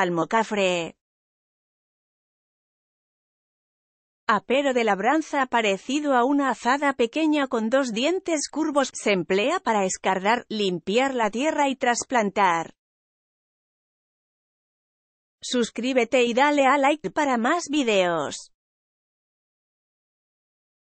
almocafre. Apero de labranza parecido a una azada pequeña con dos dientes curvos se emplea para escardar, limpiar la tierra y trasplantar. Suscríbete y dale a like para más videos.